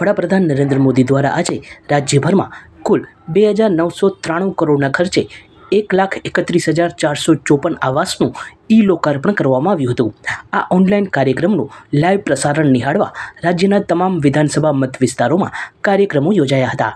વડાપ્રધાન નરેન્દ્ર મોદી દ્વારા આજે રાજ્યભરમાં કુલ બે હજાર નવસો ત્રાણું કરોડના ખર્ચે એક લાખ એકત્રીસ હજાર ચારસો ચોપન આવાસનું ઈ લોકાર્પણ કરવામાં આવ્યું હતું આ ઓનલાઈન કાર્યક્રમનું લાઈવ પ્રસારણ નિહાળવા રાજ્યના તમામ વિધાનસભા મત વિસ્તારોમાં કાર્યક્રમો યોજાયા હતા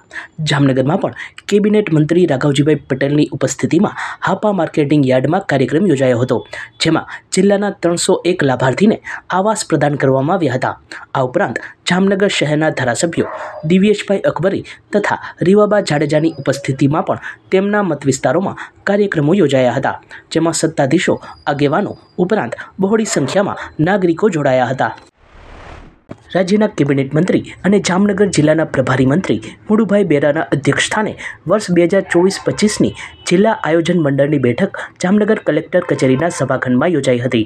જામનગરમાં પણ કેબિનેટ મંત્રી રાઘવજીભાઈ પટેલની ઉપસ્થિતિમાં હાપા માર્કેટિંગ યાર્ડમાં કાર્યક્રમ યોજાયો હતો જેમાં જિલ્લાના ત્રણસો એક લાભાર્થીને આવાસ પ્રદાન કરવામાં આવ્યા હતા આ ઉપરાંત જામનગર શહેરના ધારાસભ્યો દિવ્યેશભાઈ અકબરી તથા રીવાબા જાડેજાની ઉપસ્થિતિમાં પણ તેમના મત વિસ્તારોમાં કાર્યક્રમો યોજાયા હતા જેમાં સત્તાધીશો આગેવાનો આગેવાનો ઉપરાંત બહોળી સંખ્યામાં નાગરિકો જોડાયા હતા રાજ્યના કેબિનેટ મંત્રી અને જામનગર જિલ્લાના પ્રભારી મંત્રી મુળુભાઈ બેરાના અધ્યક્ષસ્થાને વર્ષ બે હજાર ચોવીસ પચીસની જિલ્લા આયોજન મંડળની બેઠક જામનગર કલેક્ટર કચેરીના સભાખંડમાં યોજાઈ હતી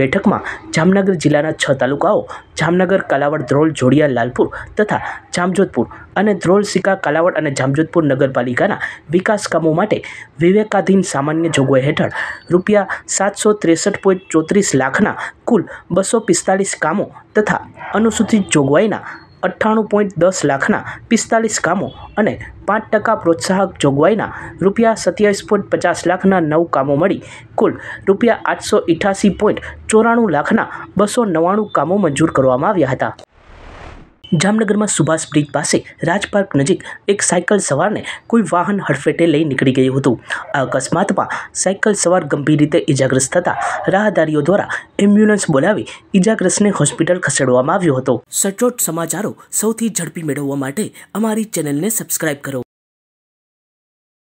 બેઠકમાં જામનગર જિલ્લાના છ તાલુકાઓ જામનગર કાલાવડ ધ્રોલ જોડિયા લાલપુર તથા જામજોધપુર અને ધ્રોલ સિકા કાલાવડ અને જામજોધપુર નગરપાલિકાના વિકાસ કામો માટે વિવેકાધીન સામાન્ય જોગવાઈ હેઠળ રૂપિયા સાતસો ત્રેસઠ ચોત્રીસ લાખના કુલ બસો પિસ્તાલીસ કામો તથા અનુસૂચિત સુધી જોગવાઈના અઠ્ઠાણું પોઈન્ટ દસ લાખના પિસ્તાલીસ કામો અને પાંચ ટકા પ્રોત્સાહક જોગવાઈના રૂપિયા સત્યાવીસ પોઈન્ટ પચાસ લાખના નવ કામો મળી કુલ રૂપિયા આઠસો ઇઠાસી પોઈન્ટ ચોરાણું લાખના બસો નવ્વાણું કામો મંજૂર કરવામાં આવ્યા હતા જામનગરમાં સુભાષ બ્રિજ પાસે રાજપાર્ક નજીક એક સાયકલ સવારને કોઈ વાહન હડફેટે લઈ નીકળી ગયું હતું આ અકસ્માતમાં સાયકલ સવાર ગંભીર રીતે ઇજાગ્રસ્ત થતા રાહદારીઓ દ્વારા એમ્બ્યુલન્સ બોલાવી ઇજાગ્રસ્તને હોસ્પિટલ ખસેડવામાં આવ્યો હતો સચોટ સમાચારો સૌથી ઝડપી મેળવવા માટે અમારી ચેનલને સબસ્ક્રાઇબ કરો